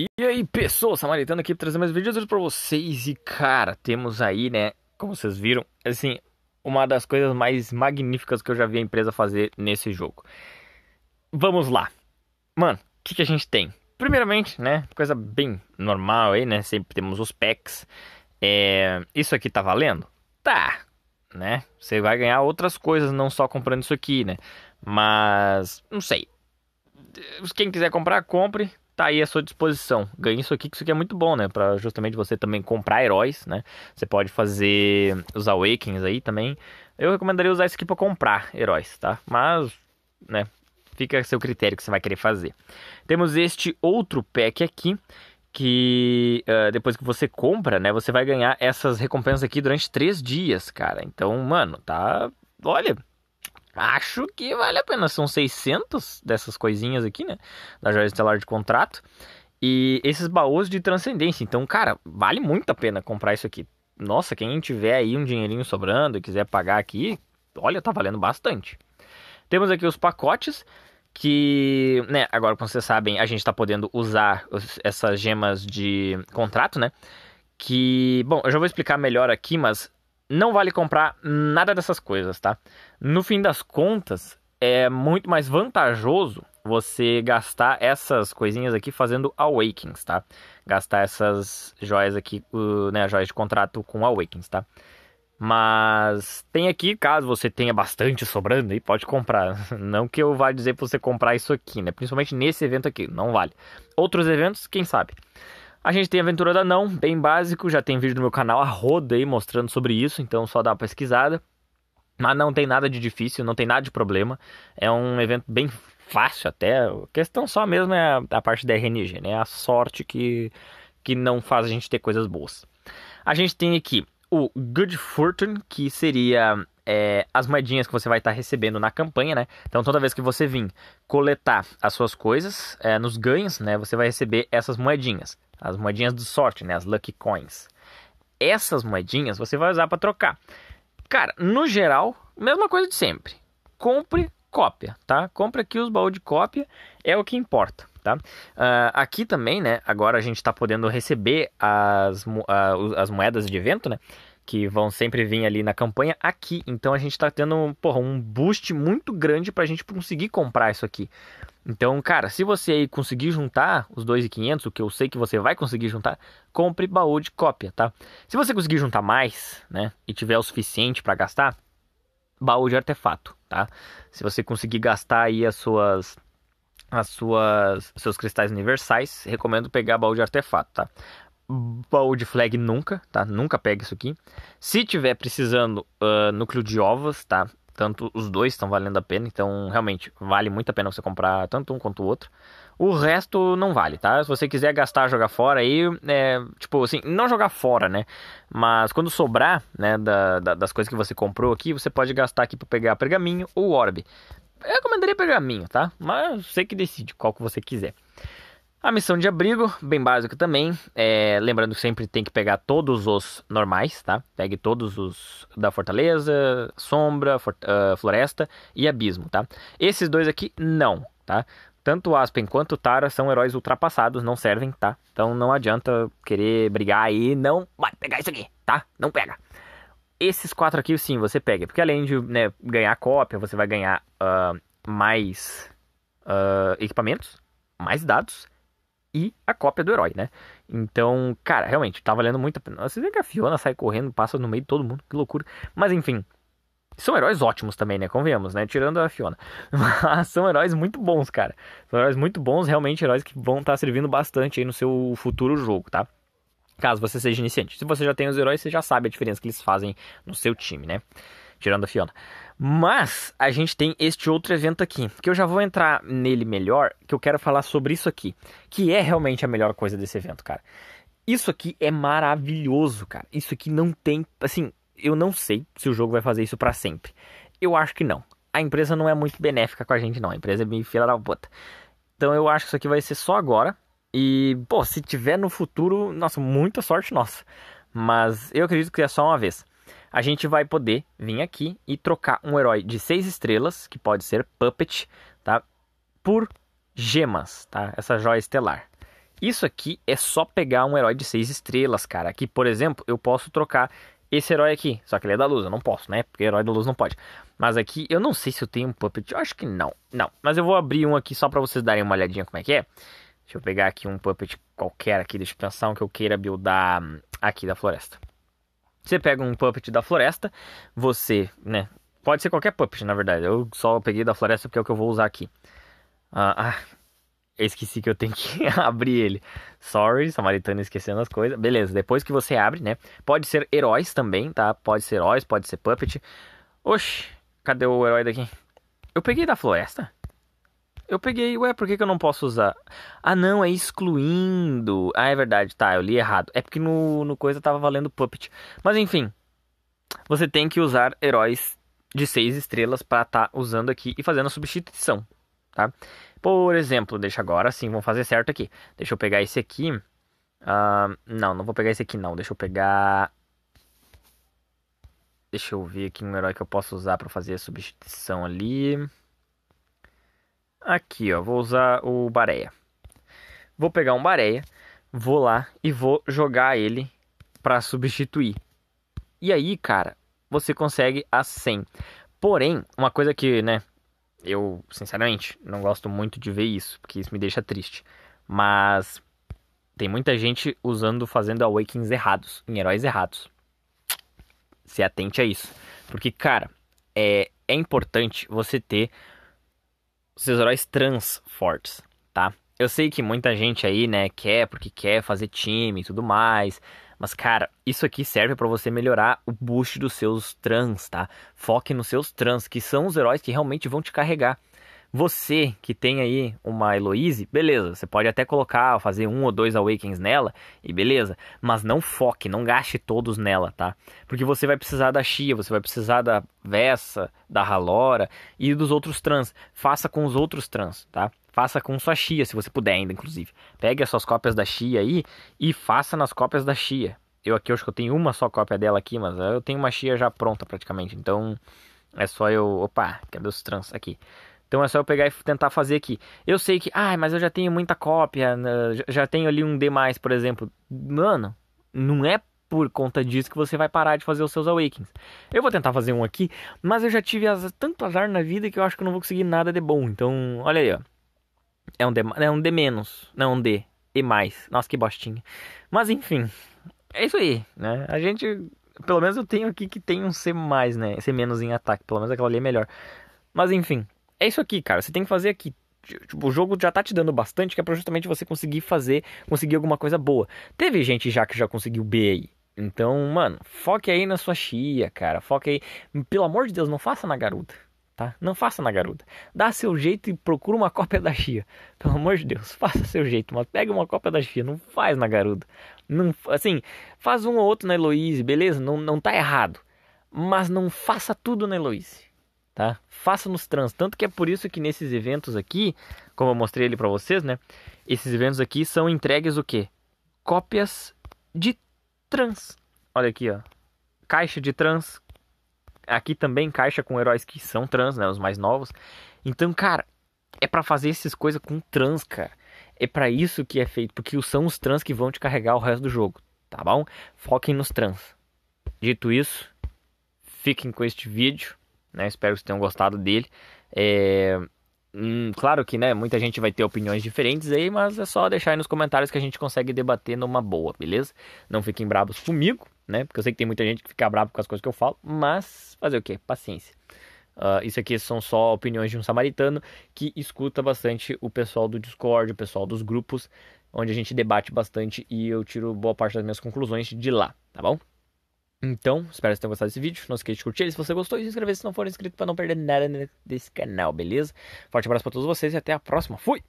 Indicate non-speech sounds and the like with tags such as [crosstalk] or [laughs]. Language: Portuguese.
E aí, pessoal, Samaritano aqui trazendo mais vídeos para vocês. E cara, temos aí, né? Como vocês viram, assim, uma das coisas mais magníficas que eu já vi a empresa fazer nesse jogo. Vamos lá, mano. O que, que a gente tem? Primeiramente, né? Coisa bem normal aí, né? Sempre temos os packs. É... Isso aqui tá valendo? Tá, né? Você vai ganhar outras coisas, não só comprando isso aqui, né? Mas, não sei. Quem quiser comprar, compre tá aí à sua disposição. Ganhe isso aqui, que isso aqui é muito bom, né? Pra justamente você também comprar heróis, né? Você pode fazer os Awakens aí também. Eu recomendaria usar isso aqui pra comprar heróis, tá? Mas, né? Fica a seu critério que você vai querer fazer. Temos este outro pack aqui, que uh, depois que você compra, né, você vai ganhar essas recompensas aqui durante três dias, cara. Então, mano, tá. Olha, acho que vale a pena. São 600 dessas coisinhas aqui, né? Da joia estelar de contrato. E esses baús de transcendência. Então, cara, vale muito a pena comprar isso aqui. Nossa, quem tiver aí um dinheirinho sobrando e quiser pagar aqui, olha, tá valendo bastante. Temos aqui os pacotes que, né, agora como vocês sabem, a gente tá podendo usar essas gemas de contrato, né? Que, bom, eu já vou explicar melhor aqui, mas não vale comprar nada dessas coisas, tá? No fim das contas, é muito mais vantajoso você gastar essas coisinhas aqui fazendo awakens, tá? Gastar essas joias aqui, né, joias de contrato com awakens, tá? Mas tem aqui, caso você tenha bastante sobrando aí, pode comprar. [laughs] Não que eu vá dizer pra você comprar isso aqui, né? Principalmente nesse evento aqui, não vale. Outros eventos, quem sabe. A gente tem a Aventura da Não, bem básico, já tem vídeo no meu canal a roda aí mostrando sobre isso, então só dá uma pesquisada. Mas não tem nada de difícil, não tem nada de problema. É um evento bem fácil até. A questão só mesmo é a parte da RNG, né? A sorte que, que não faz a gente ter coisas boas. A gente tem aqui o Good Fortune, que seria é, as moedinhas que você vai estar tá recebendo na campanha, né? Então toda vez que você vir coletar as suas coisas é, nos ganhos, né? Você vai receber essas moedinhas as moedinhas de sorte, né, as lucky coins. Essas moedinhas você vai usar para trocar. Cara, no geral, mesma coisa de sempre. Compre cópia, tá? Compre aqui os baús de cópia, é o que importa, tá? Uh, aqui também, né? Agora a gente está podendo receber as, uh, as moedas de evento, né? Que vão sempre vir ali na campanha aqui. Então a gente está tendo porra, um boost muito grande para a gente conseguir comprar isso aqui. Então, cara, se você aí conseguir juntar os 2,500, o que eu sei que você vai conseguir juntar, compre baú de cópia, tá? Se você conseguir juntar mais, né, e tiver o suficiente para gastar, baú de artefato, tá? Se você conseguir gastar aí as suas as suas seus cristais universais, recomendo pegar baú de artefato, tá? Baú de flag nunca, tá? Nunca pega isso aqui. Se tiver precisando uh, núcleo de ovos, tá? Tanto os dois estão valendo a pena, então realmente vale muito a pena você comprar tanto um quanto o outro. O resto não vale, tá? Se você quiser gastar, jogar fora aí, é, tipo assim, não jogar fora, né? Mas quando sobrar, né, da, da, das coisas que você comprou aqui, você pode gastar aqui para pegar pergaminho ou orbe. Eu recomendaria pergaminho, tá? Mas você que decide qual que você quiser. A missão de abrigo, bem básica também. É, lembrando que sempre tem que pegar todos os normais, tá? Pegue todos os da Fortaleza, Sombra, for, uh, Floresta e Abismo, tá? Esses dois aqui, não, tá? Tanto Aspen quanto Tara são heróis ultrapassados, não servem, tá? Então não adianta querer brigar aí, não vai pegar isso aqui, tá? Não pega. Esses quatro aqui, sim, você pega. Porque além de né, ganhar cópia, você vai ganhar uh, mais uh, equipamentos, mais dados e a cópia do herói, né? Então, cara, realmente, tá valendo muito a pena. Você vê que a Fiona sai correndo, passa no meio de todo mundo, que loucura. Mas enfim, são heróis ótimos também, né? Convenhamos, né? Tirando a Fiona. [laughs] Mas são heróis muito bons, cara. São heróis muito bons, realmente heróis que vão estar tá servindo bastante aí no seu futuro jogo, tá? Caso você seja iniciante. Se você já tem os heróis, você já sabe a diferença que eles fazem no seu time, né? Tirando a Fiona. Mas a gente tem este outro evento aqui, que eu já vou entrar nele melhor, que eu quero falar sobre isso aqui, que é realmente a melhor coisa desse evento, cara. Isso aqui é maravilhoso, cara. Isso aqui não tem, assim, eu não sei se o jogo vai fazer isso para sempre. Eu acho que não. A empresa não é muito benéfica com a gente não, a empresa é bem fila da puta. Então eu acho que isso aqui vai ser só agora e, pô, se tiver no futuro, nossa, muita sorte nossa. Mas eu acredito que é só uma vez a gente vai poder vir aqui e trocar um herói de 6 estrelas, que pode ser Puppet, tá? Por gemas, tá? Essa joia estelar. Isso aqui é só pegar um herói de 6 estrelas, cara. Aqui, por exemplo, eu posso trocar esse herói aqui. Só que ele é da luz, eu não posso, né? Porque herói da luz não pode. Mas aqui, eu não sei se eu tenho um Puppet. Eu acho que não. Não, mas eu vou abrir um aqui só pra vocês darem uma olhadinha como é que é. Deixa eu pegar aqui um Puppet qualquer aqui. Deixa eu pensar um que eu queira buildar hum, aqui da floresta. Você pega um puppet da floresta, você, né? Pode ser qualquer puppet, na verdade. Eu só peguei da floresta porque é o que eu vou usar aqui. Ah, ah esqueci que eu tenho que [laughs] abrir ele. Sorry, samaritano esquecendo as coisas. Beleza, depois que você abre, né? Pode ser heróis também, tá? Pode ser heróis, pode ser puppet. Oxi, cadê o herói daqui? Eu peguei da floresta? Eu peguei, ué, por que, que eu não posso usar? Ah, não, é excluindo. Ah, é verdade, tá, eu li errado. É porque no, no coisa tava valendo Puppet. Mas enfim, você tem que usar heróis de seis estrelas para estar tá usando aqui e fazendo a substituição, tá? Por exemplo, deixa agora, sim, vamos fazer certo aqui. Deixa eu pegar esse aqui. Uh, não, não vou pegar esse aqui não, deixa eu pegar... Deixa eu ver aqui um herói que eu posso usar para fazer a substituição ali aqui, ó, vou usar o Bareia. Vou pegar um Bareia, vou lá e vou jogar ele para substituir. E aí, cara, você consegue a 100. Porém, uma coisa que, né, eu sinceramente não gosto muito de ver isso, porque isso me deixa triste. Mas tem muita gente usando, fazendo awakens errados, em heróis errados. Se atente a isso. Porque, cara, é, é importante você ter seus heróis trans fortes, tá? Eu sei que muita gente aí, né, quer porque quer fazer time e tudo mais, mas cara, isso aqui serve para você melhorar o boost dos seus trans, tá? Foque nos seus trans, que são os heróis que realmente vão te carregar. Você que tem aí uma Eloise, beleza, você pode até colocar, fazer um ou dois Awakens nela, e beleza, mas não foque, não gaste todos nela, tá? Porque você vai precisar da Shia, você vai precisar da Vessa, da Halora e dos outros trans. Faça com os outros trans, tá? Faça com sua Shia, se você puder ainda, inclusive. Pegue as suas cópias da Shia aí e faça nas cópias da Shia. Eu aqui, eu acho que eu tenho uma só cópia dela aqui, mas eu tenho uma Shia já pronta praticamente, então é só eu. Opa, cadê os trans? Aqui. Então é só eu pegar e tentar fazer aqui. Eu sei que, ah, mas eu já tenho muita cópia, já tenho ali um D+, por exemplo. Mano, não é por conta disso que você vai parar de fazer os seus awakens. Eu vou tentar fazer um aqui, mas eu já tive as, tanto azar na vida que eu acho que eu não vou conseguir nada de bom. Então, olha aí, ó. É um D, é um D menos, não é um D, e mais. Nossa, que bostinha. Mas enfim, é isso aí, né? A gente, pelo menos eu tenho aqui que tem um C+, mais, né? C- menos em ataque, pelo menos aquela ali é melhor. Mas enfim, é isso aqui, cara. Você tem que fazer aqui. Tipo, o jogo já tá te dando bastante, que é pra justamente você conseguir fazer, conseguir alguma coisa boa. Teve gente já que já conseguiu B aí. Então, mano, foque aí na sua chia, cara. Foque aí. Pelo amor de Deus, não faça na garuda. Tá? Não faça na garuda. Dá seu jeito e procura uma cópia da chia. [laughs] Pelo amor de Deus, faça seu jeito, mas pega uma cópia da chia, não faz na garuda. Não, assim, faz um ou outro na Heloise, beleza? Não, não tá errado. Mas não faça tudo na Heloise tá? Faça nos trans, tanto que é por isso que nesses eventos aqui, como eu mostrei ele para vocês, né? Esses eventos aqui são entregues o quê? Cópias de trans. Olha aqui, ó. Caixa de trans. Aqui também caixa com heróis que são trans, né, os mais novos. Então, cara, é para fazer essas coisas com trans, cara. É para isso que é feito, porque são os trans que vão te carregar o resto do jogo, tá bom? Foquem nos trans. Dito isso, fiquem com este vídeo né? Espero que vocês tenham gostado dele. É... Hum, claro que, né, muita gente vai ter opiniões diferentes aí, mas é só deixar aí nos comentários que a gente consegue debater numa boa, beleza? Não fiquem bravos comigo, né? Porque eu sei que tem muita gente que fica bravo com as coisas que eu falo, mas fazer o quê? Paciência. Uh, isso aqui são só opiniões de um samaritano que escuta bastante o pessoal do Discord, o pessoal dos grupos, onde a gente debate bastante e eu tiro boa parte das minhas conclusões de lá, tá bom? Então, espero que vocês tenham gostado desse vídeo. Não esqueça de curtir se você gostou e se inscrever se não for inscrito para não perder nada desse canal, beleza? Forte abraço para todos vocês e até a próxima. Fui!